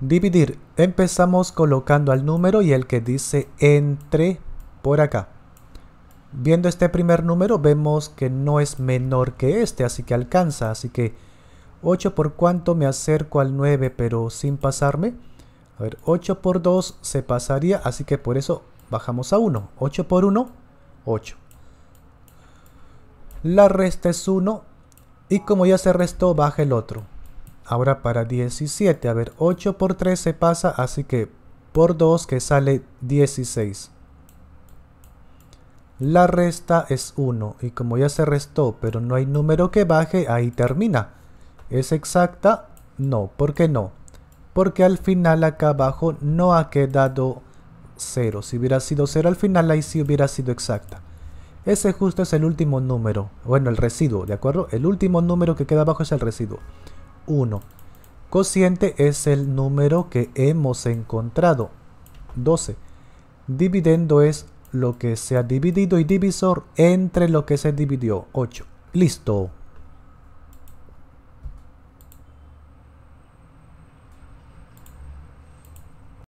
Dividir. Empezamos colocando al número y el que dice entre por acá. Viendo este primer número vemos que no es menor que este, así que alcanza. Así que 8 por cuánto me acerco al 9, pero sin pasarme. A ver, 8 por 2 se pasaría, así que por eso bajamos a 1. 8 por 1, 8. La resta es 1 y como ya se restó, baja el otro. Ahora para 17, a ver, 8 por 3 se pasa, así que por 2 que sale 16. La resta es 1 y como ya se restó pero no hay número que baje, ahí termina. ¿Es exacta? No, ¿por qué no? Porque al final acá abajo no ha quedado 0. Si hubiera sido 0 al final ahí sí hubiera sido exacta. Ese justo es el último número, bueno el residuo, ¿de acuerdo? El último número que queda abajo es el residuo. 1. Cociente es el número que hemos encontrado. 12. Dividendo es lo que se ha dividido y divisor entre lo que se dividió. 8. Listo.